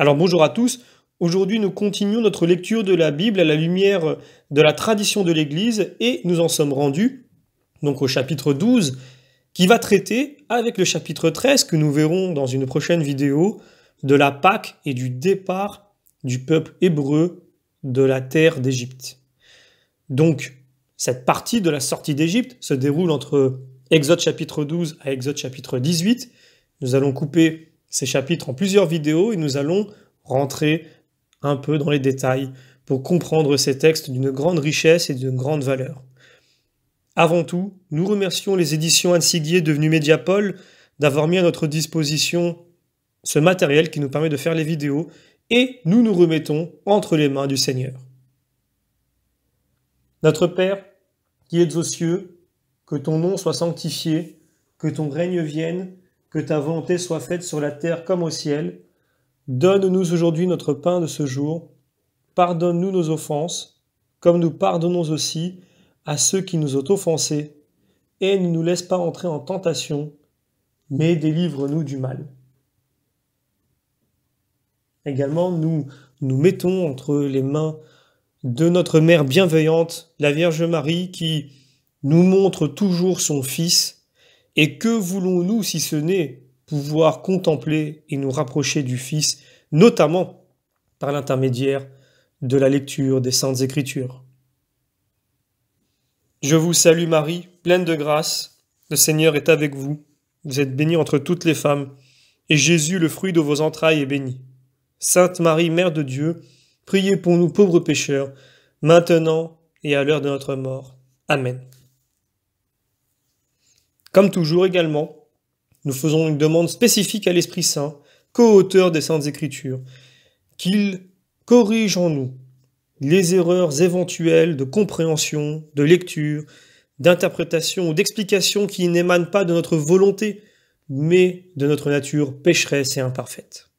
Alors bonjour à tous, aujourd'hui nous continuons notre lecture de la Bible à la lumière de la tradition de l'Église et nous en sommes rendus donc au chapitre 12 qui va traiter avec le chapitre 13 que nous verrons dans une prochaine vidéo de la Pâque et du départ du peuple hébreu de la terre d'Égypte. Donc cette partie de la sortie d'Égypte se déroule entre Exode chapitre 12 à Exode chapitre 18. Nous allons couper ces chapitres en plusieurs vidéos et nous allons rentrer un peu dans les détails pour comprendre ces textes d'une grande richesse et d'une grande valeur. Avant tout, nous remercions les éditions Anne-Siguier devenues Mediapol d'avoir mis à notre disposition ce matériel qui nous permet de faire les vidéos et nous nous remettons entre les mains du Seigneur. Notre Père, qui es aux cieux, que ton nom soit sanctifié, que ton règne vienne que ta volonté soit faite sur la terre comme au ciel. Donne-nous aujourd'hui notre pain de ce jour. Pardonne-nous nos offenses, comme nous pardonnons aussi à ceux qui nous ont offensés. Et ne nous laisse pas entrer en tentation, mais délivre-nous du mal. Également, nous nous mettons entre les mains de notre Mère bienveillante, la Vierge Marie, qui nous montre toujours son Fils et que voulons-nous si ce n'est pouvoir contempler et nous rapprocher du Fils, notamment par l'intermédiaire de la lecture des saintes écritures. Je vous salue Marie, pleine de grâce, le Seigneur est avec vous, vous êtes bénie entre toutes les femmes, et Jésus, le fruit de vos entrailles, est béni. Sainte Marie, Mère de Dieu, priez pour nous pauvres pécheurs, maintenant et à l'heure de notre mort. Amen. Comme toujours également, nous faisons une demande spécifique à l'Esprit Saint, co-auteur des Saintes Écritures, qu'il corrige en nous les erreurs éventuelles de compréhension, de lecture, d'interprétation ou d'explication qui n'émanent pas de notre volonté, mais de notre nature pécheresse et imparfaite.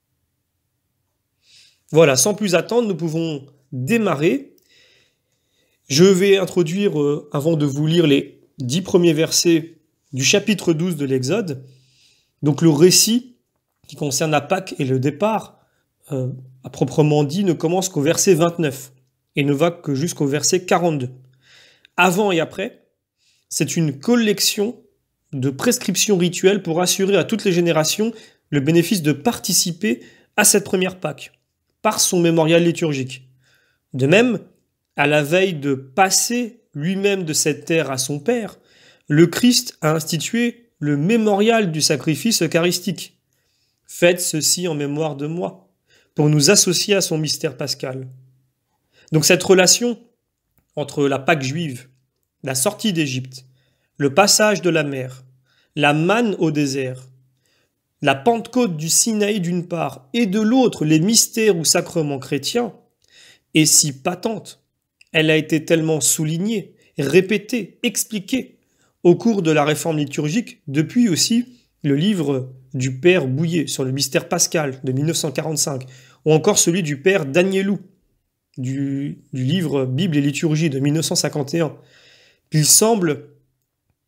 Voilà, sans plus attendre, nous pouvons démarrer. Je vais introduire, euh, avant de vous lire les dix premiers versets du chapitre 12 de l'Exode, donc le récit qui concerne la Pâque et le départ, euh, à proprement dit, ne commence qu'au verset 29 et ne va que jusqu'au verset 42. Avant et après, c'est une collection de prescriptions rituelles pour assurer à toutes les générations le bénéfice de participer à cette première Pâque par son mémorial liturgique. De même, à la veille de passer lui-même de cette terre à son Père, le Christ a institué le mémorial du sacrifice eucharistique. Faites ceci en mémoire de moi, pour nous associer à son mystère pascal. Donc cette relation entre la Pâque juive, la sortie d'Égypte, le passage de la mer, la manne au désert, la Pentecôte du Sinaï d'une part et de l'autre les mystères ou sacrements chrétiens, est si patente. Elle a été tellement soulignée, répétée, expliquée, au cours de la réforme liturgique, depuis aussi le livre du père Bouillet sur le mystère pascal de 1945, ou encore celui du père Danielou du, du livre Bible et liturgie de 1951. Il semble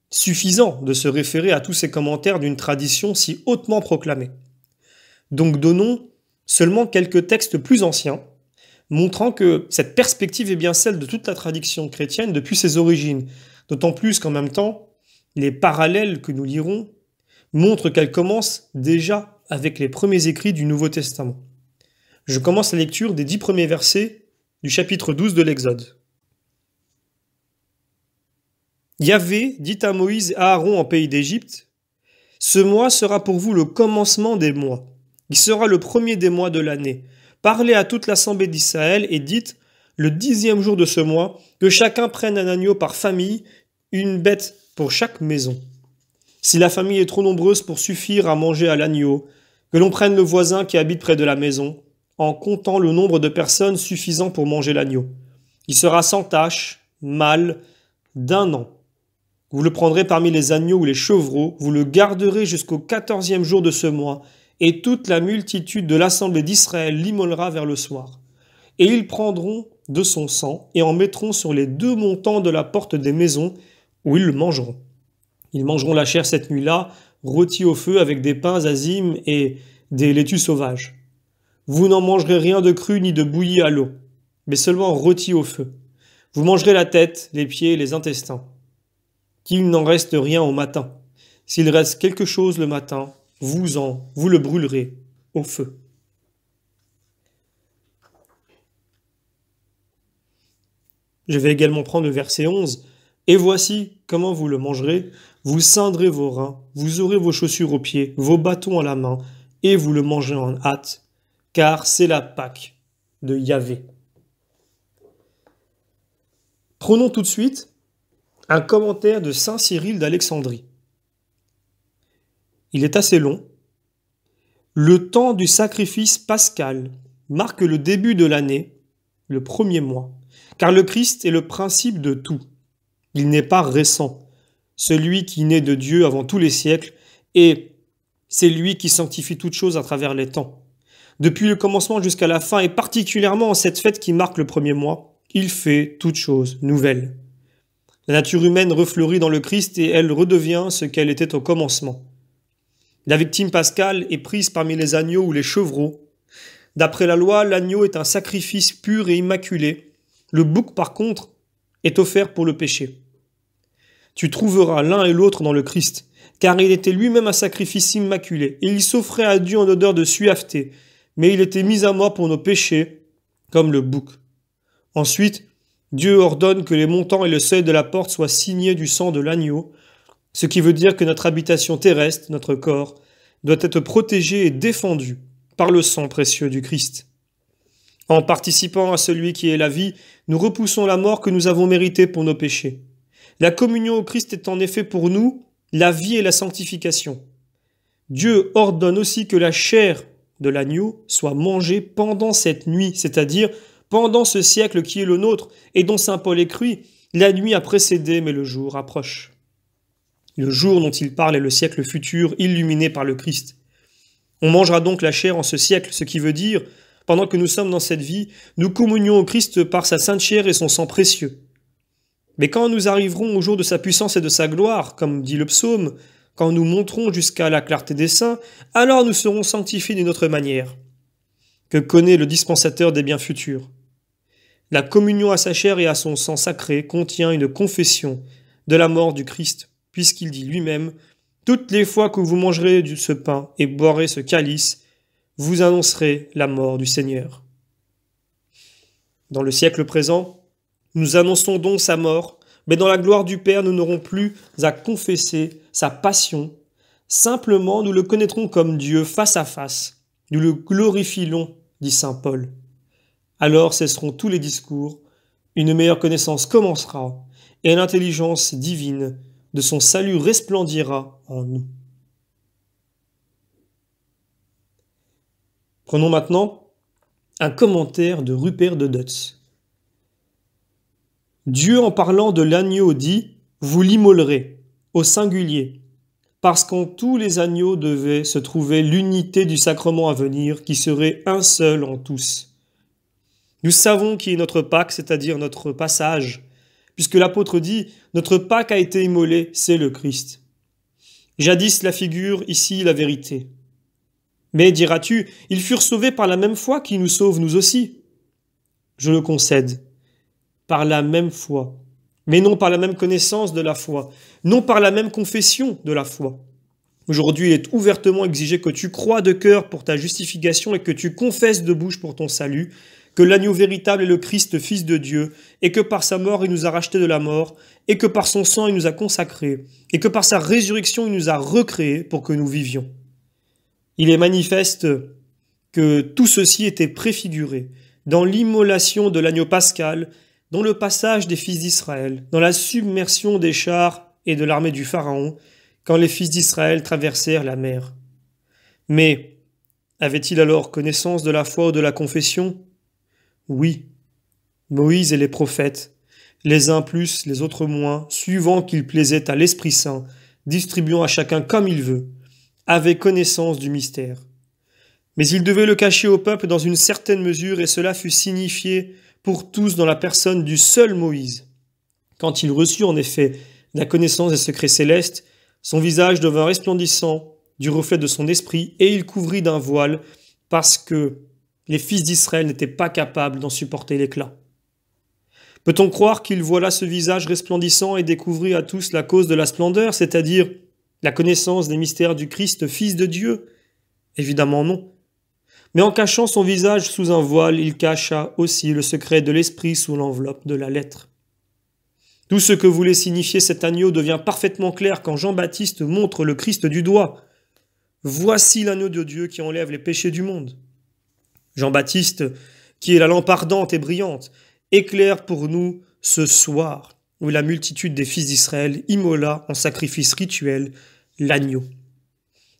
suffisant de se référer à tous ces commentaires d'une tradition si hautement proclamée. Donc donnons seulement quelques textes plus anciens, montrant que cette perspective est bien celle de toute la tradition chrétienne depuis ses origines, D'autant plus qu'en même temps, les parallèles que nous lirons montrent qu'elle commence déjà avec les premiers écrits du Nouveau Testament. Je commence la lecture des dix premiers versets du chapitre 12 de l'Exode. Yahvé dit à Moïse et à Aaron en pays d'Égypte, Ce mois sera pour vous le commencement des mois. Il sera le premier des mois de l'année. Parlez à toute l'assemblée d'Israël et dites, le dixième jour de ce mois, que chacun prenne un agneau par famille une bête pour chaque maison. Si la famille est trop nombreuse pour suffire à manger à l'agneau, que l'on prenne le voisin qui habite près de la maison, en comptant le nombre de personnes suffisant pour manger l'agneau. Il sera sans tache, mâle, d'un an. Vous le prendrez parmi les agneaux ou les chevreaux, vous le garderez jusqu'au quatorzième jour de ce mois, et toute la multitude de l'assemblée d'Israël l'immolera vers le soir. Et ils prendront de son sang et en mettront sur les deux montants de la porte des maisons où ils le mangeront. Ils mangeront la chair cette nuit-là, rôtie au feu avec des pains azimes et des laitues sauvages. Vous n'en mangerez rien de cru ni de bouilli à l'eau, mais seulement rôti au feu. Vous mangerez la tête, les pieds et les intestins. Qu'il n'en reste rien au matin. S'il reste quelque chose le matin, vous en, vous le brûlerez au feu. Je vais également prendre le verset 11 et voici comment vous le mangerez. Vous cendrez vos reins, vous aurez vos chaussures aux pieds, vos bâtons à la main, et vous le mangez en hâte, car c'est la Pâque de Yahvé. Prenons tout de suite un commentaire de Saint Cyril d'Alexandrie. Il est assez long. Le temps du sacrifice pascal marque le début de l'année, le premier mois, car le Christ est le principe de tout il n'est pas récent. Celui qui naît de Dieu avant tous les siècles, et c'est lui qui sanctifie toutes choses à travers les temps. Depuis le commencement jusqu'à la fin, et particulièrement en cette fête qui marque le premier mois, il fait toutes choses nouvelles. La nature humaine refleurit dans le Christ et elle redevient ce qu'elle était au commencement. La victime pascale est prise parmi les agneaux ou les chevreaux. D'après la loi, l'agneau est un sacrifice pur et immaculé. Le bouc, par contre, est offert pour le péché. Tu trouveras l'un et l'autre dans le Christ, car il était lui-même un sacrifice immaculé, et il s'offrait à Dieu en odeur de suaveté, mais il était mis à mort pour nos péchés, comme le bouc. Ensuite, Dieu ordonne que les montants et le seuil de la porte soient signés du sang de l'agneau, ce qui veut dire que notre habitation terrestre, notre corps, doit être protégé et défendu par le sang précieux du Christ. En participant à celui qui est la vie, nous repoussons la mort que nous avons méritée pour nos péchés. La communion au Christ est en effet pour nous la vie et la sanctification. Dieu ordonne aussi que la chair de l'agneau soit mangée pendant cette nuit, c'est-à-dire pendant ce siècle qui est le nôtre et dont Saint Paul écrit La nuit a précédé, mais le jour approche. Le jour dont il parle est le siècle futur, illuminé par le Christ. On mangera donc la chair en ce siècle, ce qui veut dire pendant que nous sommes dans cette vie, nous communions au Christ par sa sainte chair et son sang précieux. Mais quand nous arriverons au jour de sa puissance et de sa gloire, comme dit le psaume, quand nous monterons jusqu'à la clarté des saints, alors nous serons sanctifiés d'une autre manière, que connaît le dispensateur des biens futurs. La communion à sa chair et à son sang sacré contient une confession de la mort du Christ, puisqu'il dit lui-même Toutes les fois que vous mangerez ce pain et boirez ce calice, vous annoncerez la mort du Seigneur. Dans le siècle présent, nous annonçons donc sa mort, mais dans la gloire du Père, nous n'aurons plus à confesser sa passion. Simplement, nous le connaîtrons comme Dieu face à face. Nous le glorifions, dit Saint Paul. Alors cesseront tous les discours, une meilleure connaissance commencera, et l'intelligence divine de son salut resplendira en nous. Prenons maintenant un commentaire de Rupert de Dutz. Dieu en parlant de l'agneau dit Vous l'immolerez, au singulier, parce qu'en tous les agneaux devait se trouver l'unité du sacrement à venir qui serait un seul en tous. Nous savons qui est notre Pâque, c'est-à-dire notre passage, puisque l'apôtre dit Notre Pâque a été immolé, c'est le Christ. Jadis la figure, ici la vérité. Mais, diras-tu, ils furent sauvés par la même foi qui nous sauve nous aussi. Je le concède, par la même foi, mais non par la même connaissance de la foi, non par la même confession de la foi. Aujourd'hui, il est ouvertement exigé que tu crois de cœur pour ta justification et que tu confesses de bouche pour ton salut, que l'agneau véritable est le Christ, Fils de Dieu, et que par sa mort il nous a rachetés de la mort, et que par son sang il nous a consacrés, et que par sa résurrection il nous a recréés pour que nous vivions. Il est manifeste que tout ceci était préfiguré dans l'immolation de l'agneau pascal, dans le passage des fils d'Israël, dans la submersion des chars et de l'armée du Pharaon, quand les fils d'Israël traversèrent la mer. Mais avait-il alors connaissance de la foi ou de la confession Oui. Moïse et les prophètes, les uns plus, les autres moins, suivant qu'il plaisait à l'Esprit Saint, distribuant à chacun comme il veut, avait connaissance du mystère. Mais il devait le cacher au peuple dans une certaine mesure, et cela fut signifié pour tous dans la personne du seul Moïse. Quand il reçut en effet la connaissance des secrets célestes, son visage devint resplendissant du reflet de son esprit, et il couvrit d'un voile, parce que les fils d'Israël n'étaient pas capables d'en supporter l'éclat. Peut-on croire qu'il là ce visage resplendissant et découvrit à tous la cause de la splendeur, c'est-à-dire la connaissance des mystères du Christ, fils de Dieu Évidemment non. Mais en cachant son visage sous un voile, il cacha aussi le secret de l'esprit sous l'enveloppe de la lettre. Tout ce que voulait signifier cet agneau devient parfaitement clair quand Jean-Baptiste montre le Christ du doigt. Voici l'agneau de Dieu qui enlève les péchés du monde. Jean-Baptiste, qui est la lampe ardente et brillante, éclaire pour nous ce soir où la multitude des fils d'Israël immola en sacrifice rituel l'agneau.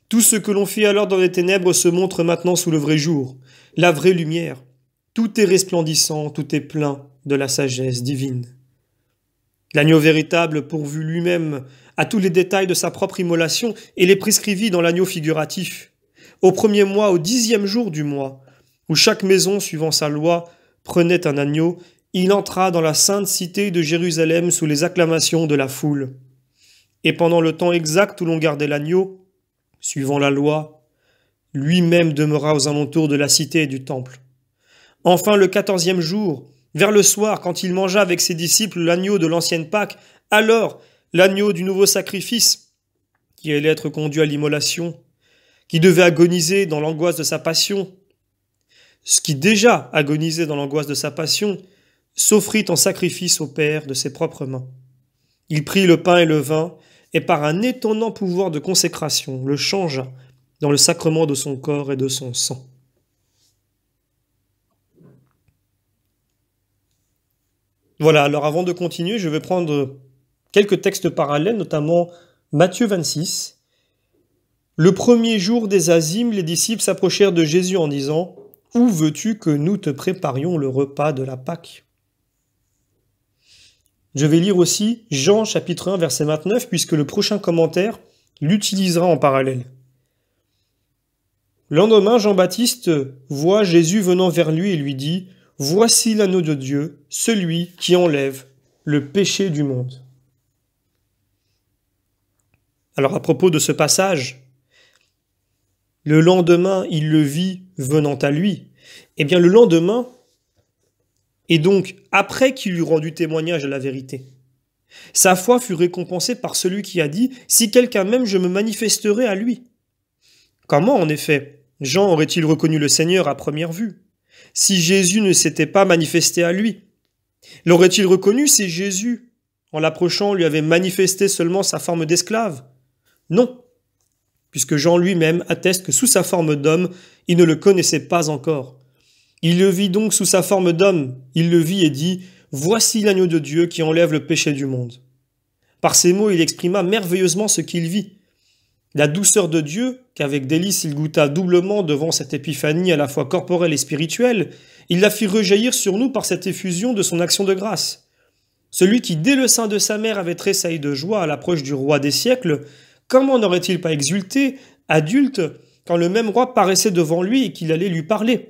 Tout ce que l'on fit alors dans les ténèbres se montre maintenant sous le vrai jour, la vraie lumière. Tout est resplendissant, tout est plein de la sagesse divine. L'agneau véritable pourvu lui-même à tous les détails de sa propre immolation et les prescrivit dans l'agneau figuratif. Au premier mois, au dixième jour du mois, où chaque maison, suivant sa loi, prenait un agneau il entra dans la sainte cité de Jérusalem sous les acclamations de la foule. Et pendant le temps exact où l'on gardait l'agneau, suivant la loi, lui-même demeura aux alentours de la cité et du temple. Enfin, le quatorzième jour, vers le soir, quand il mangea avec ses disciples l'agneau de l'ancienne Pâque, alors l'agneau du nouveau sacrifice, qui allait être conduit à l'immolation, qui devait agoniser dans l'angoisse de sa passion, ce qui déjà agonisait dans l'angoisse de sa passion, s'offrit en sacrifice au Père de ses propres mains. Il prit le pain et le vin, et par un étonnant pouvoir de consécration le changea dans le sacrement de son corps et de son sang. Voilà, alors avant de continuer, je vais prendre quelques textes parallèles, notamment Matthieu 26. Le premier jour des Azimes, les disciples s'approchèrent de Jésus en disant Où veux-tu que nous te préparions le repas de la Pâque je vais lire aussi Jean chapitre 1 verset 29 puisque le prochain commentaire l'utilisera en parallèle. Le lendemain, Jean-Baptiste voit Jésus venant vers lui et lui dit Voici l'anneau de Dieu, celui qui enlève le péché du monde. Alors à propos de ce passage, le lendemain, il le vit venant à lui. Eh bien, le lendemain, et donc après qu'il eut rendu témoignage à la vérité. Sa foi fut récompensée par celui qui a dit Si quelqu'un m'aime, je me manifesterai à lui. Comment, en effet, Jean aurait-il reconnu le Seigneur à première vue Si Jésus ne s'était pas manifesté à lui L'aurait-il reconnu si Jésus, en l'approchant, lui avait manifesté seulement sa forme d'esclave Non, puisque Jean lui-même atteste que sous sa forme d'homme, il ne le connaissait pas encore. Il le vit donc sous sa forme d'homme, il le vit et dit Voici l'agneau de Dieu qui enlève le péché du monde. Par ces mots, il exprima merveilleusement ce qu'il vit. La douceur de Dieu, qu'avec délice il goûta doublement devant cette épiphanie à la fois corporelle et spirituelle, il la fit rejaillir sur nous par cette effusion de son action de grâce. Celui qui, dès le sein de sa mère, avait tressailli de joie à l'approche du roi des siècles, comment n'aurait-il pas exulté, adulte, quand le même roi paraissait devant lui et qu'il allait lui parler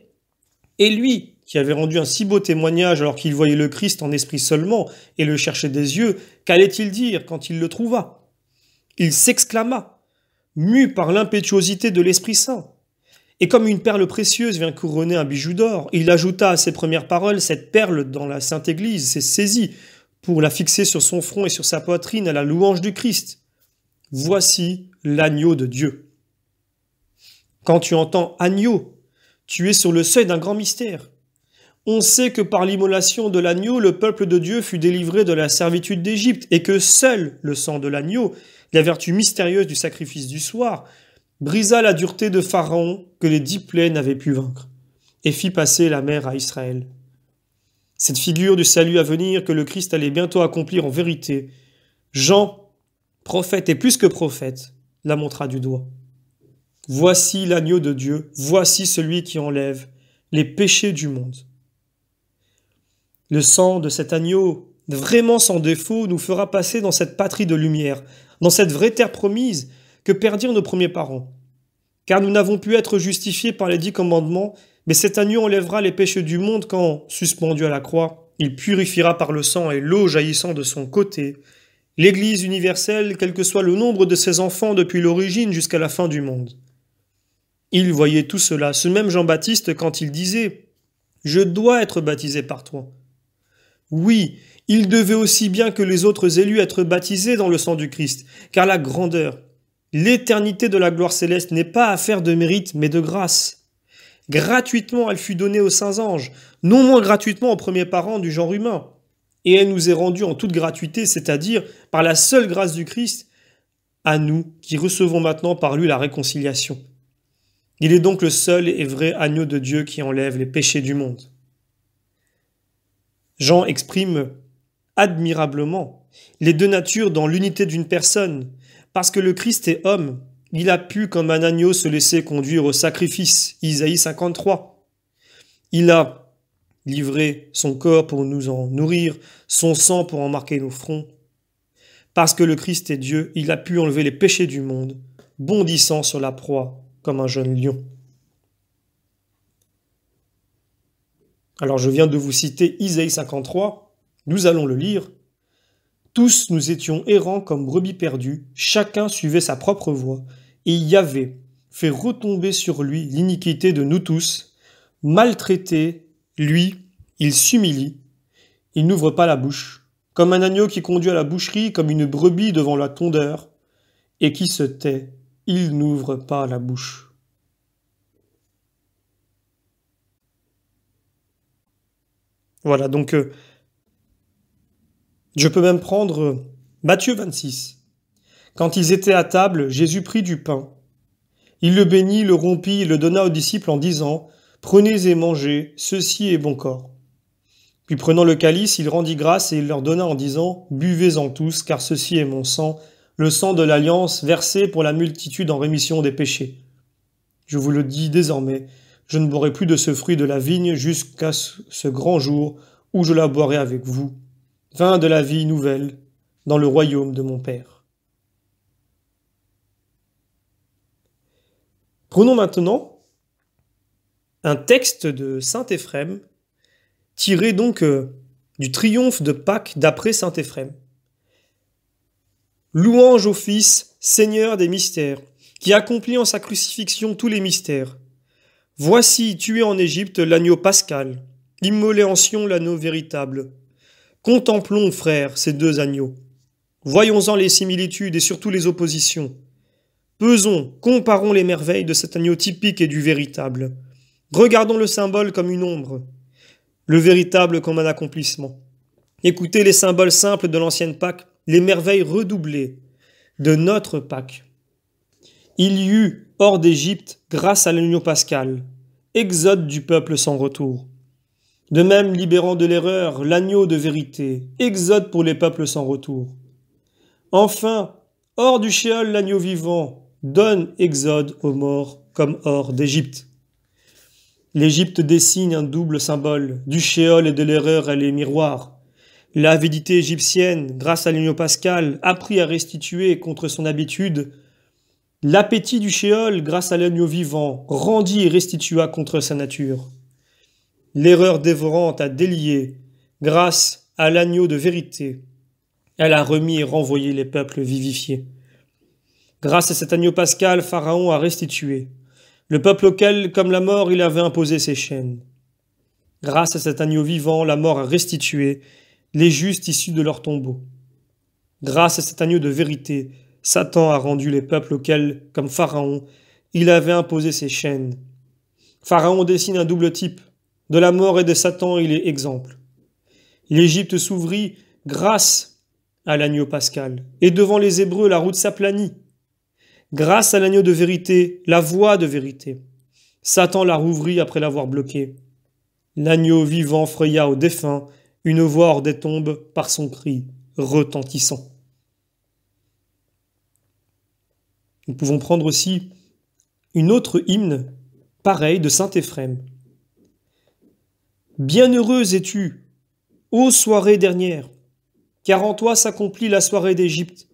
et lui, qui avait rendu un si beau témoignage alors qu'il voyait le Christ en esprit seulement et le cherchait des yeux, qu'allait-il dire quand il le trouva Il s'exclama, mu par l'impétuosité de l'Esprit Saint. Et comme une perle précieuse vient couronner un bijou d'or, il ajouta à ses premières paroles cette perle dans la Sainte Église, s'est saisie pour la fixer sur son front et sur sa poitrine à la louange du Christ. Voici l'agneau de Dieu. Quand tu entends agneau tu es sur le seuil d'un grand mystère. On sait que par l'immolation de l'agneau, le peuple de Dieu fut délivré de la servitude d'Égypte, et que seul le sang de l'agneau, la vertu mystérieuse du sacrifice du soir, brisa la dureté de Pharaon que les dix plaies n'avaient pu vaincre, et fit passer la mer à Israël. Cette figure du salut à venir que le Christ allait bientôt accomplir en vérité, Jean, prophète et plus que prophète, la montra du doigt. Voici l'agneau de Dieu, voici celui qui enlève les péchés du monde. Le sang de cet agneau, vraiment sans défaut, nous fera passer dans cette patrie de lumière, dans cette vraie terre promise que perdirent nos premiers parents. Car nous n'avons pu être justifiés par les dix commandements, mais cet agneau enlèvera les péchés du monde quand, suspendu à la croix, il purifiera par le sang et l'eau jaillissant de son côté l'Église universelle, quel que soit le nombre de ses enfants depuis l'origine jusqu'à la fin du monde. Il voyait tout cela, ce même Jean-Baptiste quand il disait Je dois être baptisé par toi. Oui, il devait aussi bien que les autres élus être baptisés dans le sang du Christ, car la grandeur, l'éternité de la gloire céleste n'est pas affaire de mérite, mais de grâce. Gratuitement, elle fut donnée aux saints anges, non moins gratuitement aux premiers parents du genre humain. Et elle nous est rendue en toute gratuité, c'est-à-dire par la seule grâce du Christ, à nous qui recevons maintenant par lui la réconciliation. Il est donc le seul et vrai agneau de Dieu qui enlève les péchés du monde. Jean exprime admirablement les deux natures dans l'unité d'une personne. Parce que le Christ est homme, il a pu comme un agneau se laisser conduire au sacrifice. Isaïe 53. Il a livré son corps pour nous en nourrir, son sang pour en marquer nos fronts. Parce que le Christ est Dieu, il a pu enlever les péchés du monde, bondissant sur la proie comme un jeune lion. Alors je viens de vous citer Isaïe 53, nous allons le lire. Tous nous étions errants comme brebis perdus, chacun suivait sa propre voie, et Yahvé fait retomber sur lui l'iniquité de nous tous. Maltraité, lui, il s'humilie, il n'ouvre pas la bouche, comme un agneau qui conduit à la boucherie, comme une brebis devant la tondeur, et qui se tait il n'ouvre pas la bouche. Voilà, donc euh, je peux même prendre euh, Matthieu 26. Quand ils étaient à table, Jésus prit du pain. Il le bénit, le rompit et le donna aux disciples en disant Prenez et mangez, ceci est bon corps. Puis prenant le calice, il rendit grâce et il leur donna en disant Buvez-en tous, car ceci est mon sang, le sang de l'alliance versé pour la multitude en rémission des péchés. Je vous le dis désormais, je ne boirai plus de ce fruit de la vigne jusqu'à ce grand jour où je la boirai avec vous, vin de la vie nouvelle, dans le royaume de mon Père. Prenons maintenant un texte de Saint Éphrem, tiré donc euh, du triomphe de Pâques d'après Saint Éphrem. Louange au Fils, Seigneur des mystères, qui accomplit en sa crucifixion tous les mystères. Voici tué en Égypte l'agneau pascal, immolé en Sion l'agneau véritable. Contemplons, frères, ces deux agneaux. Voyons-en les similitudes et surtout les oppositions. Pesons, comparons les merveilles de cet agneau typique et du véritable. Regardons le symbole comme une ombre, le véritable comme un accomplissement. Écoutez les symboles simples de l'ancienne Pâque les merveilles redoublées de notre Pâques. Il y eut hors d'Égypte grâce à l'agneau pascal, exode du peuple sans retour. De même, libérant de l'erreur l'agneau de vérité, exode pour les peuples sans retour. Enfin, hors du shéol l'agneau vivant, donne exode aux morts comme hors d'Égypte. L'Égypte dessine un double symbole, du shéol et de l'erreur elle est miroir. L'avidité égyptienne, grâce à l'agneau pascal, apprit à restituer contre son habitude. L'appétit du Shéol, grâce à l'agneau vivant, rendit et restitua contre sa nature. L'erreur dévorante a délié, grâce à l'agneau de vérité. Elle a remis et renvoyé les peuples vivifiés. Grâce à cet agneau pascal, Pharaon a restitué, le peuple auquel, comme la mort, il avait imposé ses chaînes. Grâce à cet agneau vivant, la mort a restitué les justes issus de leur tombeau. Grâce à cet agneau de vérité, Satan a rendu les peuples auxquels, comme Pharaon, il avait imposé ses chaînes. Pharaon dessine un double type. De la mort et de Satan, il est exemple. L'Égypte s'ouvrit grâce à l'agneau pascal, et devant les Hébreux, la route s'aplanit. Grâce à l'agneau de vérité, la voie de vérité, Satan la rouvrit après l'avoir bloquée. L'agneau vivant fraya aux défunts, une voix hors des tombes par son cri retentissant. Nous pouvons prendre aussi une autre hymne pareille de Saint Éphrem. Bienheureuse es-tu, ô soirée dernière, car en toi s'accomplit la soirée d'Égypte.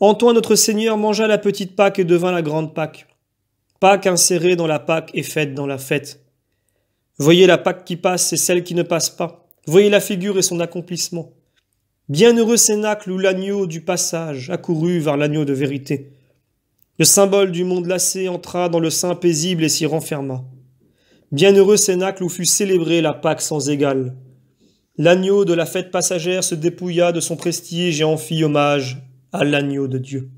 En toi notre Seigneur mangea la petite Pâque et devint la grande Pâque. Pâque insérée dans la Pâque et faite dans la fête. Voyez la Pâque qui passe et celle qui ne passe pas. Voyez la figure et son accomplissement. Bienheureux Cénacle où l'agneau du passage, accourut vers l'agneau de vérité. Le symbole du monde lassé entra dans le sein paisible et s'y renferma. Bienheureux Cénacle où fut célébrée la Pâque sans égale. L'agneau de la fête passagère se dépouilla de son prestige et en fit hommage à l'agneau de Dieu.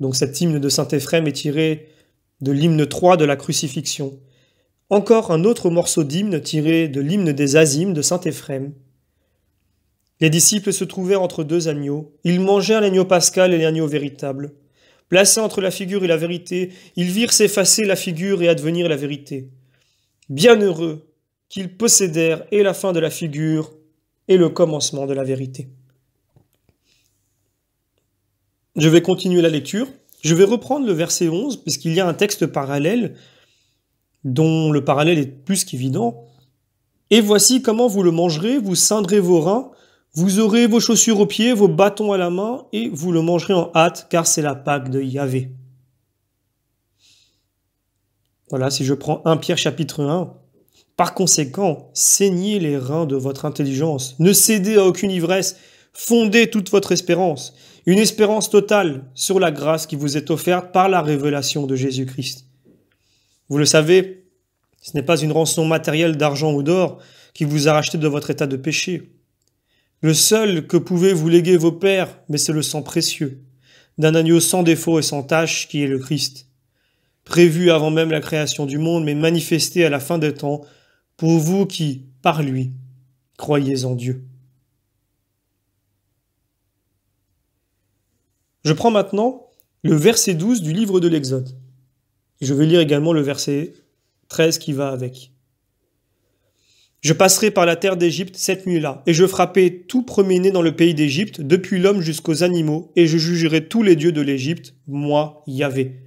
Donc cet hymne de Saint Éphrem est tiré de l'hymne 3 de la crucifixion, encore un autre morceau d'hymne tiré de l'hymne des Azimes de saint Éphrem. Les disciples se trouvèrent entre deux agneaux. Ils mangèrent l'agneau pascal et l'agneau véritable. Placés entre la figure et la vérité, ils virent s'effacer la figure et advenir la vérité. Bienheureux qu'ils possédèrent et la fin de la figure et le commencement de la vérité. Je vais continuer la lecture. Je vais reprendre le verset 11 puisqu'il y a un texte parallèle dont le parallèle est plus qu'évident. Et voici comment vous le mangerez, vous cindrez vos reins, vous aurez vos chaussures aux pieds, vos bâtons à la main, et vous le mangerez en hâte, car c'est la Pâque de Yahvé. Voilà, si je prends 1 Pierre chapitre 1, par conséquent, saignez les reins de votre intelligence, ne cédez à aucune ivresse, fondez toute votre espérance, une espérance totale sur la grâce qui vous est offerte par la révélation de Jésus-Christ. Vous le savez, ce n'est pas une rançon matérielle d'argent ou d'or qui vous a racheté de votre état de péché. Le seul que pouvaient vous léguer vos pères, mais c'est le sang précieux, d'un agneau sans défaut et sans tâche qui est le Christ, prévu avant même la création du monde, mais manifesté à la fin des temps, pour vous qui, par lui, croyez en Dieu. Je prends maintenant le verset 12 du livre de l'Exode je vais lire également le verset 13 qui va avec. Je passerai par la terre d'Égypte cette nuit-là, et je frapperai tout premier-né dans le pays d'Égypte, depuis l'homme jusqu'aux animaux, et je jugerai tous les dieux de l'Égypte, moi, Yahvé.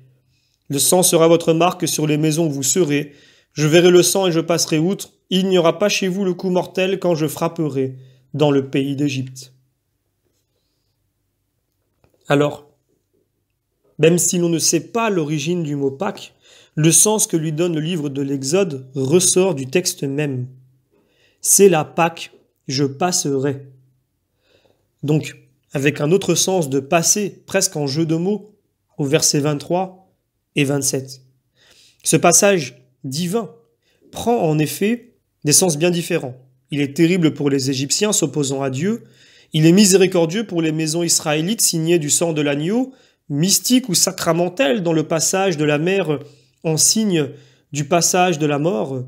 Le sang sera votre marque sur les maisons où vous serez. Je verrai le sang et je passerai outre. Il n'y aura pas chez vous le coup mortel quand je frapperai dans le pays d'Égypte. Alors, même si l'on ne sait pas l'origine du mot Pâques, le sens que lui donne le livre de l'Exode ressort du texte même. C'est la Pâque, je passerai. Donc, avec un autre sens de passer, presque en jeu de mots, au verset 23 et 27. Ce passage divin prend en effet des sens bien différents. Il est terrible pour les Égyptiens s'opposant à Dieu, il est miséricordieux pour les maisons israélites signées du sang de l'agneau, mystique ou sacramentel dans le passage de la mer en signe du passage de la mort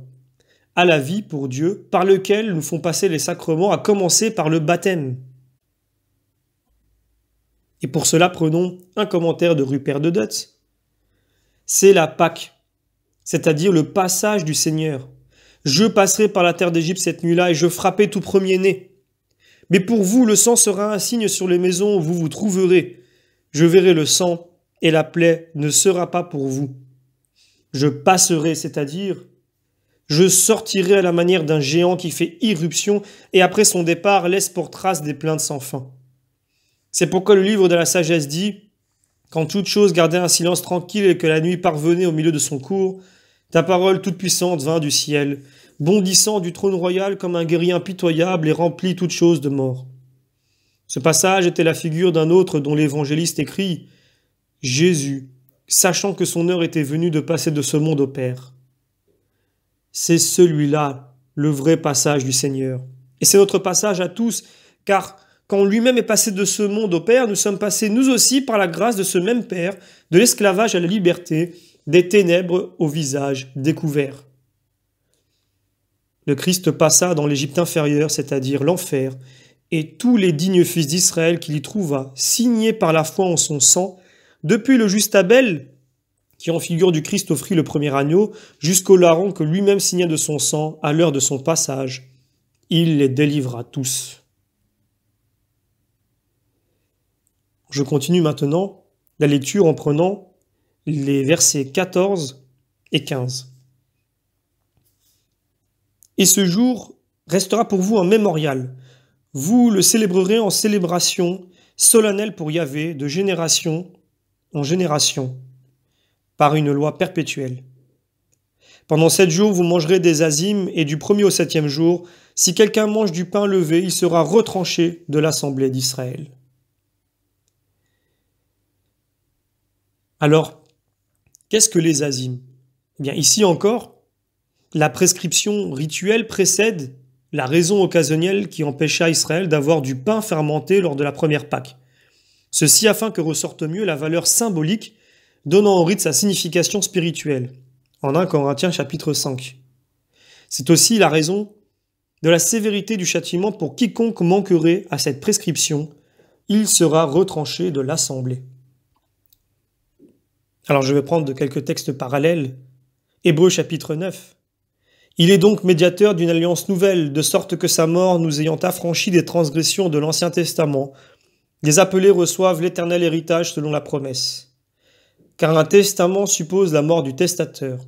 à la vie pour Dieu, par lequel nous font passer les sacrements, à commencer par le baptême. Et pour cela, prenons un commentaire de Rupert de Dutz. C'est la Pâque, c'est-à-dire le passage du Seigneur. Je passerai par la terre d'Égypte cette nuit-là et je frapperai tout premier-né. Mais pour vous, le sang sera un signe sur les maisons où vous vous trouverez. Je verrai le sang, et la plaie ne sera pas pour vous. Je passerai, c'est-à-dire, je sortirai à la manière d'un géant qui fait irruption et après son départ laisse pour trace des plaintes sans fin. C'est pourquoi le livre de la sagesse dit Quand toute chose gardait un silence tranquille et que la nuit parvenait au milieu de son cours, ta parole toute-puissante vint du ciel, bondissant du trône royal comme un guerrier impitoyable et remplit toute chose de mort. Ce passage était la figure d'un autre dont l'évangéliste écrit Jésus, sachant que son heure était venue de passer de ce monde au Père. C'est celui-là le vrai passage du Seigneur. Et c'est notre passage à tous, car quand lui-même est passé de ce monde au Père, nous sommes passés nous aussi par la grâce de ce même Père, de l'esclavage à la liberté, des ténèbres au visage découvert. Le Christ passa dans l'Égypte inférieure, c'est-à-dire l'enfer, et tous les dignes fils d'Israël qu'il y trouva, signés par la foi en son sang, depuis le juste Abel, qui en figure du Christ offrit le premier agneau, jusqu'au larron que lui-même signa de son sang à l'heure de son passage. Il les délivra tous. Je continue maintenant la lecture en prenant les versets 14 et 15. Et ce jour restera pour vous un mémorial. Vous le célébrerez en célébration solennelle pour Yahvé de génération en génération, par une loi perpétuelle. Pendant sept jours, vous mangerez des azimes, et du premier au septième jour, si quelqu'un mange du pain levé, il sera retranché de l'assemblée d'Israël. Alors, qu'est-ce que les azimes Eh bien, ici encore, la prescription rituelle précède la raison occasionnelle qui empêcha Israël d'avoir du pain fermenté lors de la première Pâque. Ceci afin que ressorte mieux la valeur symbolique, donnant au rite sa signification spirituelle, en 1 Corinthiens chapitre 5. C'est aussi la raison de la sévérité du châtiment pour quiconque manquerait à cette prescription, il sera retranché de l'assemblée. Alors je vais prendre de quelques textes parallèles. Hébreux chapitre 9, il est donc médiateur d'une alliance nouvelle, de sorte que sa mort nous ayant affranchi des transgressions de l'Ancien Testament, les appelés reçoivent l'éternel héritage selon la promesse. Car un testament suppose la mort du testateur.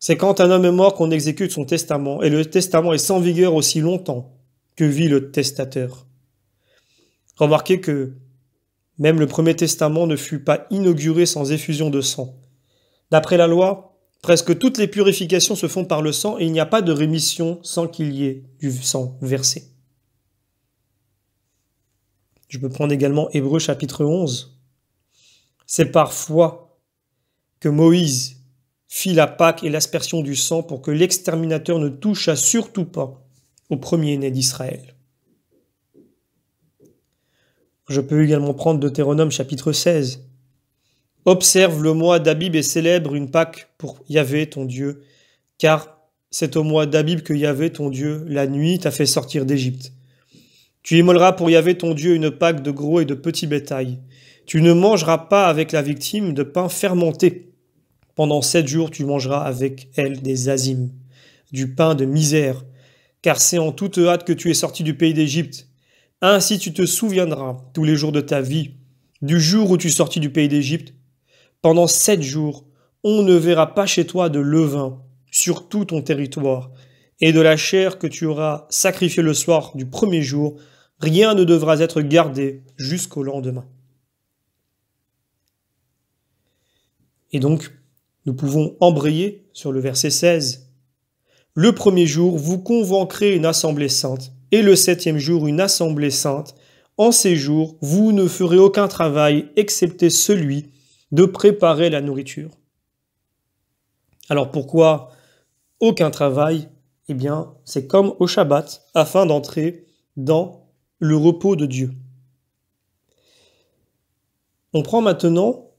C'est quand un homme est mort qu'on exécute son testament, et le testament est sans vigueur aussi longtemps que vit le testateur. Remarquez que même le premier testament ne fut pas inauguré sans effusion de sang. D'après la loi, Presque toutes les purifications se font par le sang et il n'y a pas de rémission sans qu'il y ait du sang versé. Je peux prendre également Hébreu chapitre 11. C'est par foi que Moïse fit la Pâque et l'aspersion du sang pour que l'exterminateur ne touchât surtout pas au premier-né d'Israël. Je peux également prendre Deutéronome chapitre 16. Observe le mois d'Abib et célèbre une Pâque pour Yahvé, ton Dieu, car c'est au mois d'Abib que Yahvé, ton Dieu, la nuit t'a fait sortir d'Égypte. Tu immoleras pour Yahvé, ton Dieu, une Pâque de gros et de petits bétail. Tu ne mangeras pas avec la victime de pain fermenté. Pendant sept jours, tu mangeras avec elle des azimes, du pain de misère, car c'est en toute hâte que tu es sorti du pays d'Égypte. Ainsi tu te souviendras tous les jours de ta vie, du jour où tu sortis du pays d'Égypte, pendant sept jours, on ne verra pas chez toi de levain sur tout ton territoire, et de la chair que tu auras sacrifiée le soir du premier jour, rien ne devra être gardé jusqu'au lendemain. Et donc, nous pouvons embrayer sur le verset 16. Le premier jour, vous convoquerez une assemblée sainte, et le septième jour, une assemblée sainte. En ces jours, vous ne ferez aucun travail, excepté celui de préparer la nourriture. Alors pourquoi aucun travail Eh bien, c'est comme au Shabbat, afin d'entrer dans le repos de Dieu. On prend maintenant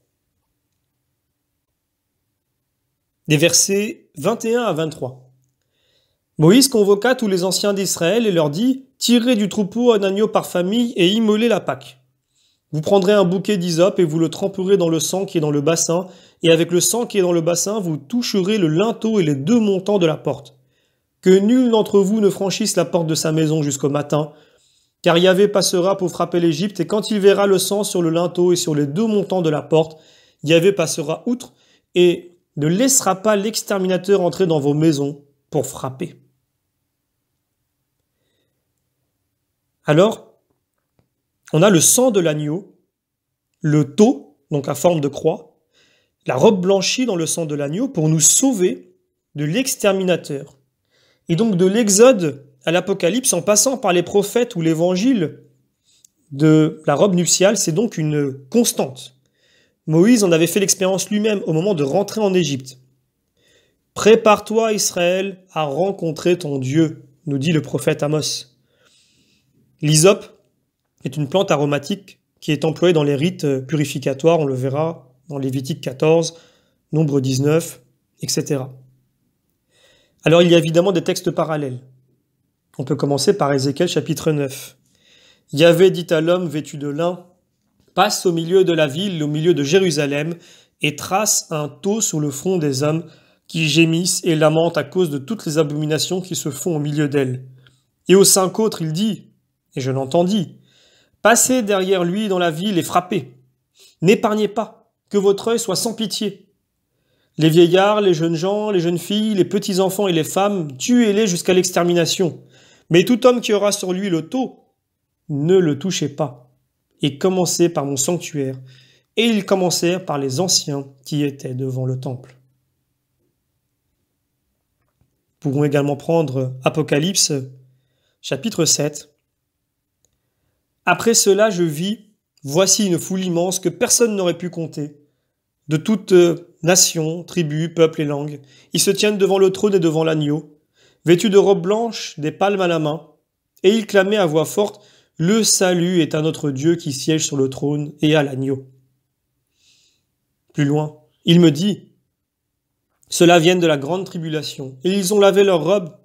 des versets 21 à 23. Moïse convoqua tous les anciens d'Israël et leur dit Tirez du troupeau un agneau par famille et immolez la Pâque. Vous prendrez un bouquet d'hysope et vous le tremperez dans le sang qui est dans le bassin, et avec le sang qui est dans le bassin, vous toucherez le linteau et les deux montants de la porte. Que nul d'entre vous ne franchisse la porte de sa maison jusqu'au matin, car Yahvé passera pour frapper l'Égypte, et quand il verra le sang sur le linteau et sur les deux montants de la porte, Yahvé passera outre, et ne laissera pas l'exterminateur entrer dans vos maisons pour frapper. Alors, on a le sang de l'agneau, le taux, donc à forme de croix, la robe blanchie dans le sang de l'agneau pour nous sauver de l'exterminateur. Et donc de l'Exode à l'Apocalypse, en passant par les prophètes ou l'Évangile, de la robe nuptiale, c'est donc une constante. Moïse en avait fait l'expérience lui-même au moment de rentrer en Égypte. Prépare-toi, Israël, à rencontrer ton Dieu, nous dit le prophète Amos. L'hysope, est une plante aromatique qui est employée dans les rites euh, purificatoires, on le verra dans Lévitique 14, Nombre 19, etc. Alors il y a évidemment des textes parallèles. On peut commencer par Ézéchiel chapitre 9. Yahvé dit à l'homme vêtu de lin, passe au milieu de la ville, au milieu de Jérusalem, et trace un taux sur le front des hommes qui gémissent et lamentent à cause de toutes les abominations qui se font au milieu d'elle. Et aux cinq autres, il dit, et je l'entendis, Passez derrière lui dans la ville et frappez. N'épargnez pas, que votre œil soit sans pitié. Les vieillards, les jeunes gens, les jeunes filles, les petits-enfants et les femmes, tuez-les jusqu'à l'extermination. Mais tout homme qui aura sur lui le taux, ne le touchez pas. Et commencez par mon sanctuaire. Et ils commencèrent par les anciens qui étaient devant le temple. Nous également prendre Apocalypse chapitre 7 après cela, je vis, voici une foule immense que personne n'aurait pu compter, de toutes euh, nations, tribus, peuples et langues. Ils se tiennent devant le trône et devant l'agneau, vêtus de robes blanches, des palmes à la main, et ils clamaient à voix forte Le salut est à notre Dieu qui siège sur le trône et à l'agneau. Plus loin, il me dit Cela vient de la grande tribulation, et ils ont lavé leurs robes,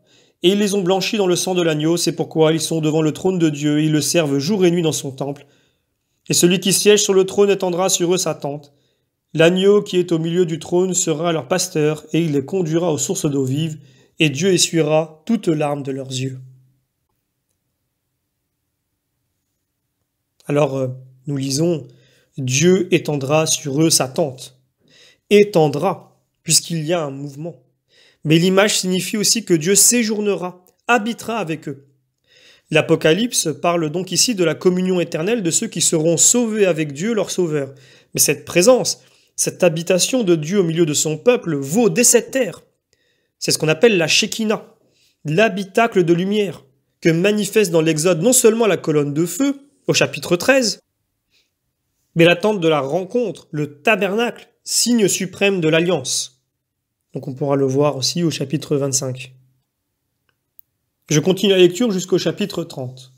et ils les ont blanchis dans le sang de l'agneau, c'est pourquoi ils sont devant le trône de Dieu, et ils le servent jour et nuit dans son temple. Et celui qui siège sur le trône étendra sur eux sa tente. L'agneau qui est au milieu du trône sera leur pasteur, et il les conduira aux sources d'eau vive, et Dieu essuiera toutes larmes de leurs yeux. Alors, euh, nous lisons, Dieu étendra sur eux sa tente. Étendra, puisqu'il y a un mouvement. Mais l'image signifie aussi que Dieu séjournera, habitera avec eux. L'Apocalypse parle donc ici de la communion éternelle de ceux qui seront sauvés avec Dieu, leur Sauveur. Mais cette présence, cette habitation de Dieu au milieu de son peuple vaut dès cette terre. C'est ce qu'on appelle la Shekinah, l'habitacle de lumière, que manifeste dans l'Exode non seulement la colonne de feu, au chapitre 13, mais l'attente de la rencontre, le tabernacle, signe suprême de l'alliance. Donc on pourra le voir aussi au chapitre 25. Je continue la lecture jusqu'au chapitre 30.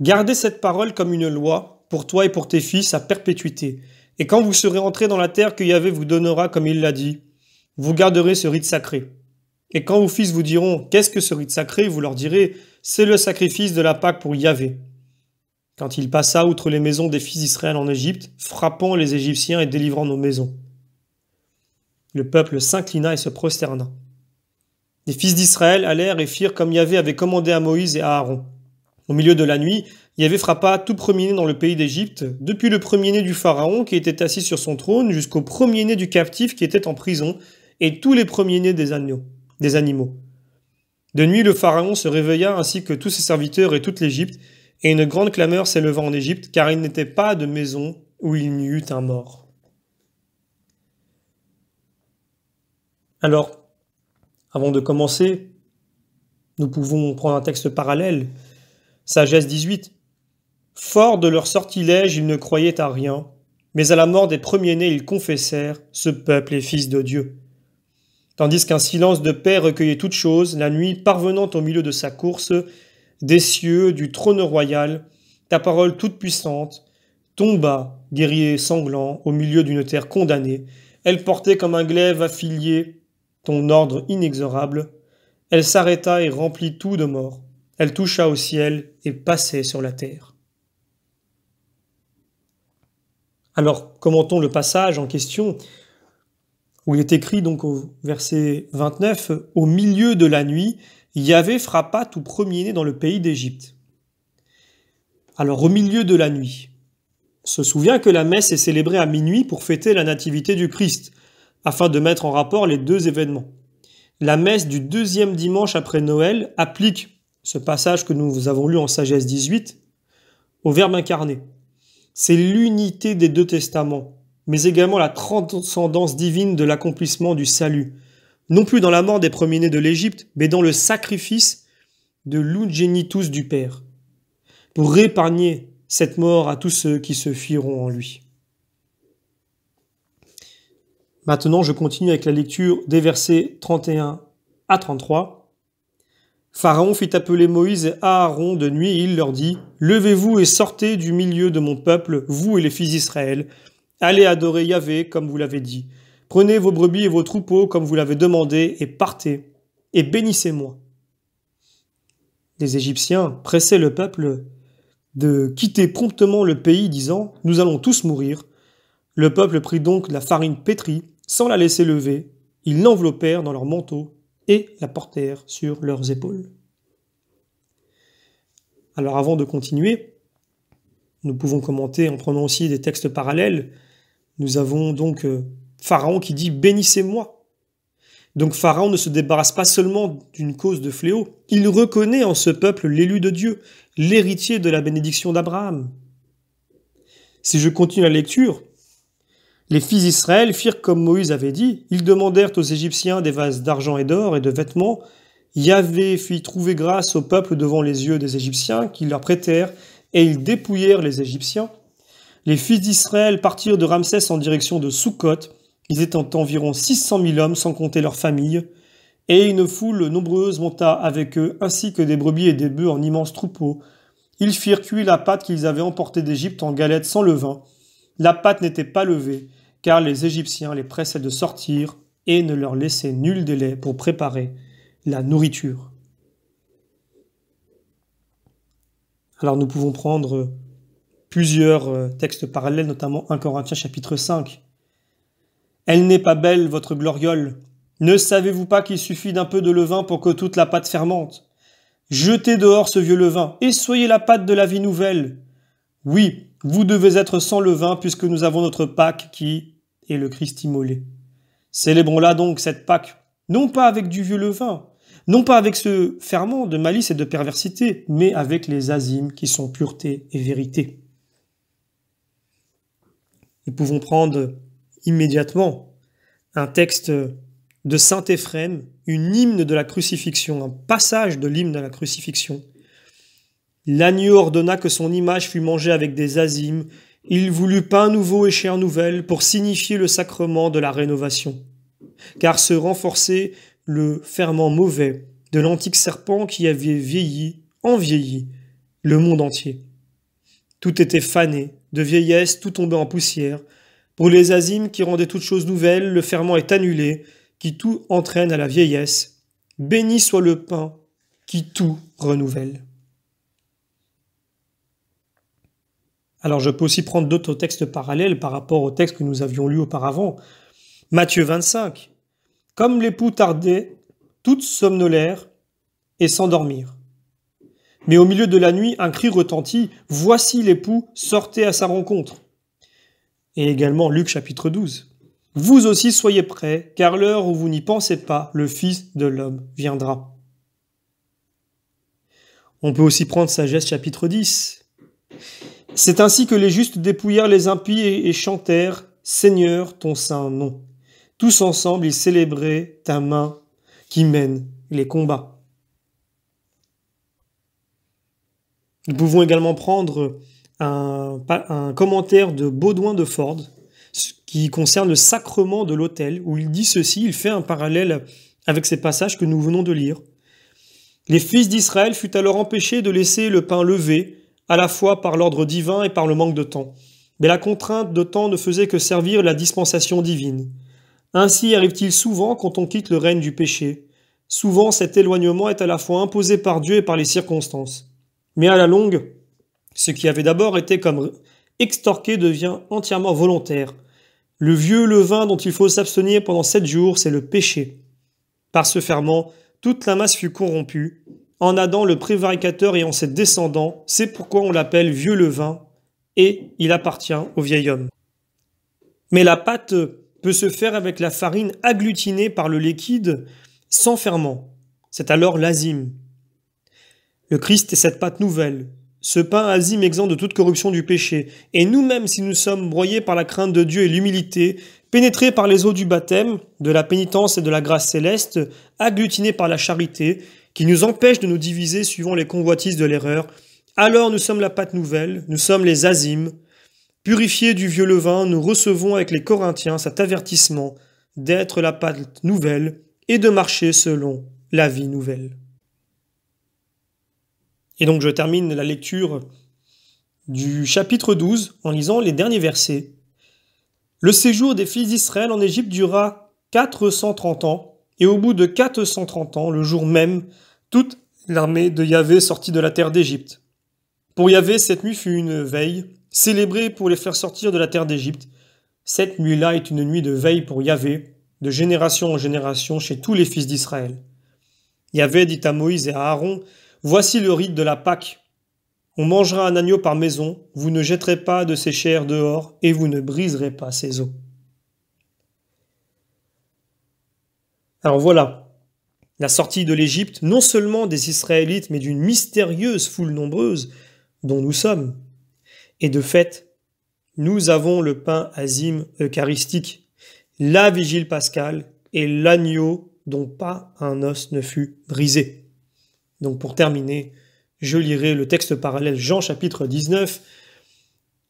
Gardez cette parole comme une loi pour toi et pour tes fils à perpétuité. Et quand vous serez entrés dans la terre que Yahvé vous donnera comme il l'a dit, vous garderez ce rite sacré. Et quand vos fils vous diront Qu'est-ce que ce rite sacré vous leur direz C'est le sacrifice de la Pâque pour Yahvé. Quand il passa outre les maisons des fils d'Israël en Égypte, frappant les Égyptiens et délivrant nos maisons. Le peuple s'inclina et se prosterna. Les fils d'Israël allèrent et firent comme Yahvé avait commandé à Moïse et à Aaron. Au milieu de la nuit, Yahvé frappa tout premier-né dans le pays d'Égypte, depuis le premier-né du Pharaon qui était assis sur son trône jusqu'au premier-né du captif qui était en prison, et tous les premiers-nés des, des animaux. De nuit, le Pharaon se réveilla ainsi que tous ses serviteurs et toute l'Égypte, et une grande clameur s'éleva en Égypte, car il n'était pas de maison où il n'y eut un mort. Alors, avant de commencer, nous pouvons prendre un texte parallèle. Sagesse 18. Fort de leur sortilège, ils ne croyaient à rien, mais à la mort des premiers-nés, ils confessèrent Ce peuple est fils de Dieu. Tandis qu'un silence de paix recueillait toute chose, la nuit, parvenant au milieu de sa course, des cieux, du trône royal, ta parole toute puissante, tomba, guerrier sanglant, au milieu d'une terre condamnée. Elle portait comme un glaive affilié ton ordre inexorable, elle s'arrêta et remplit tout de mort. Elle toucha au ciel et passait sur la terre. Alors, commentons le passage en question où il est écrit donc au verset 29 Au milieu de la nuit, Yahvé frappa tout premier-né dans le pays d'Égypte. Alors, au milieu de la nuit, se souvient que la messe est célébrée à minuit pour fêter la nativité du Christ afin de mettre en rapport les deux événements. La messe du deuxième dimanche après Noël applique ce passage que nous avons lu en Sagesse 18 au Verbe incarné. C'est l'unité des deux testaments, mais également la transcendance divine de l'accomplissement du salut, non plus dans la mort des premiers-nés de l'Égypte, mais dans le sacrifice de l'ungenitus du Père, pour épargner cette mort à tous ceux qui se fieront en lui. Maintenant, je continue avec la lecture des versets 31 à 33. Pharaon fit appeler Moïse et Aaron de nuit et il leur dit Levez-vous et sortez du milieu de mon peuple, vous et les fils d'Israël. Allez adorer Yahvé, comme vous l'avez dit. Prenez vos brebis et vos troupeaux, comme vous l'avez demandé, et partez, et bénissez-moi. Les Égyptiens pressaient le peuple de quitter promptement le pays, disant Nous allons tous mourir. Le peuple prit donc la farine pétrie sans la laisser lever, ils l'enveloppèrent dans leur manteau et la portèrent sur leurs épaules. Alors avant de continuer, nous pouvons commenter en prenant aussi des textes parallèles. Nous avons donc euh, Pharaon qui dit ⁇ Bénissez-moi ⁇ Donc Pharaon ne se débarrasse pas seulement d'une cause de fléau, il reconnaît en ce peuple l'élu de Dieu, l'héritier de la bénédiction d'Abraham. Si je continue la lecture, les fils d'Israël firent comme Moïse avait dit, ils demandèrent aux Égyptiens des vases d'argent et d'or et de vêtements. Yahvé fit trouver grâce au peuple devant les yeux des Égyptiens, qui leur prêtèrent, et ils dépouillèrent les Égyptiens. Les fils d'Israël partirent de Ramsès en direction de Soukot. Ils étaient environ six cent mille hommes, sans compter leurs familles. Et une foule nombreuse monta avec eux, ainsi que des brebis et des bœufs en immenses troupeaux. Ils firent cuire la pâte qu'ils avaient emportée d'Égypte en galettes sans levain la patte n'était pas levée, car les Égyptiens les pressaient de sortir et ne leur laissaient nul délai pour préparer la nourriture. Alors nous pouvons prendre plusieurs euh, textes parallèles, notamment 1 Corinthiens chapitre 5. Elle n'est pas belle, votre gloriole. Ne savez-vous pas qu'il suffit d'un peu de levain pour que toute la pâte fermente Jetez dehors ce vieux levain et soyez la pâte de la vie nouvelle. Oui, vous devez être sans levain puisque nous avons notre Pâque qui est le Christ immolé. Célébrons-la donc cette Pâque, non pas avec du vieux levain, non pas avec ce ferment de malice et de perversité, mais avec les azimes qui sont pureté et vérité. Nous pouvons prendre immédiatement un texte de Saint Éphrem, une hymne de la crucifixion, un passage de l'hymne de la crucifixion, L'agneau ordonna que son image fût mangée avec des azimes. Il voulut pain nouveau et chair nouvelle pour signifier le sacrement de la rénovation. Car se renforçait le ferment mauvais de l'antique serpent qui avait vieilli, envieilli, le monde entier. Tout était fané, de vieillesse, tout tombait en poussière. Pour les azimes qui rendaient toutes choses nouvelles, le ferment est annulé, qui tout entraîne à la vieillesse. Béni soit le pain qui tout renouvelle. Alors je peux aussi prendre d'autres textes parallèles par rapport au texte que nous avions lu auparavant. Matthieu 25. Comme l'époux tardait, toutes somnolèrent et s'endormirent. Mais au milieu de la nuit, un cri retentit, Voici l'époux, sortez à sa rencontre. Et également Luc chapitre 12. Vous aussi soyez prêts, car l'heure où vous n'y pensez pas, le Fils de l'homme viendra. On peut aussi prendre Sagesse chapitre 10. C'est ainsi que les justes dépouillèrent les impies et, chantèrent Seigneur, ton saint nom. Tous ensemble, ils célébraient ta main qui mène les combats. Nous pouvons également prendre un, un commentaire de Baudouin de Ford qui concerne le sacrement de l'autel, où il dit ceci, il fait un parallèle avec ces passages que nous venons de lire. Les fils d'Israël furent alors empêchés de laisser le pain lever » à la fois par l'ordre divin et par le manque de temps. Mais la contrainte de temps ne faisait que servir la dispensation divine. Ainsi arrive-t-il souvent quand on quitte le règne du péché. Souvent cet éloignement est à la fois imposé par Dieu et par les circonstances. Mais à la longue, ce qui avait d'abord été comme extorqué devient entièrement volontaire. Le vieux levain dont il faut s'abstenir pendant sept jours, c'est le péché. Par ce ferment, toute la masse fut corrompue, en Adam le prévaricateur et en ses descendants, c'est pourquoi on l'appelle vieux levain, et il appartient au vieil homme. Mais la pâte peut se faire avec la farine agglutinée par le liquide sans ferment. C'est alors l'azime. Le Christ est cette pâte nouvelle, ce pain azime exempt de toute corruption du péché, et nous-mêmes, si nous sommes broyés par la crainte de Dieu et l'humilité, pénétrés par les eaux du baptême, de la pénitence et de la grâce céleste, agglutinés par la charité, qui nous empêche de nous diviser suivant les convoitises de l'erreur, alors nous sommes la pâte nouvelle, nous sommes les azimes. Purifiés du vieux levain, nous recevons avec les Corinthiens cet avertissement d'être la pâte nouvelle et de marcher selon la vie nouvelle. Et donc je termine la lecture du chapitre 12 en lisant les derniers versets. Le séjour des fils d'Israël en Égypte dura 430 ans, et au bout de 430 ans, le jour même, toute l'armée de Yahvé sortit de la terre d'Égypte. Pour Yahvé, cette nuit fut une veille, célébrée pour les faire sortir de la terre d'Égypte. Cette nuit-là est une nuit de veille pour Yahvé, de génération en génération chez tous les fils d'Israël. Yahvé dit à Moïse et à Aaron, Voici le rite de la Pâque. On mangera un agneau par maison, vous ne jetterez pas de ses chairs dehors, et vous ne briserez pas ses os. Alors voilà, la sortie de l'Égypte, non seulement des Israélites, mais d'une mystérieuse foule nombreuse dont nous sommes. Et de fait, nous avons le pain azim eucharistique, la vigile pascale et l'agneau dont pas un os ne fut brisé. Donc pour terminer, je lirai le texte parallèle Jean chapitre 19,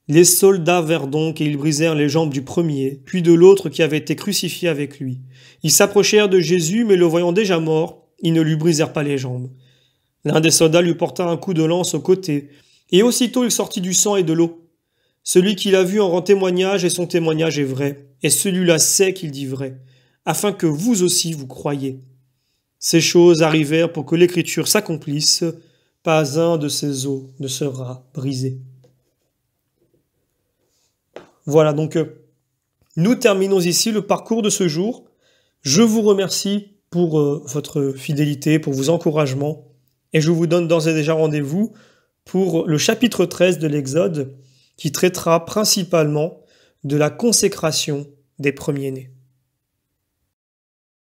les soldats vinrent donc et ils brisèrent les jambes du premier, puis de l'autre qui avait été crucifié avec lui. Ils s'approchèrent de Jésus, mais le voyant déjà mort, ils ne lui brisèrent pas les jambes. L'un des soldats lui porta un coup de lance au côté, et aussitôt il sortit du sang et de l'eau. Celui qui l'a vu en rend témoignage, et son témoignage est vrai, et celui-là sait qu'il dit vrai, afin que vous aussi vous croyiez. Ces choses arrivèrent pour que l'Écriture s'accomplisse, pas un de ces os ne sera brisé. Voilà, donc euh, nous terminons ici le parcours de ce jour. Je vous remercie pour euh, votre fidélité, pour vos encouragements, et je vous donne d'ores et déjà rendez-vous pour le chapitre 13 de l'Exode, qui traitera principalement de la consécration des premiers-nés.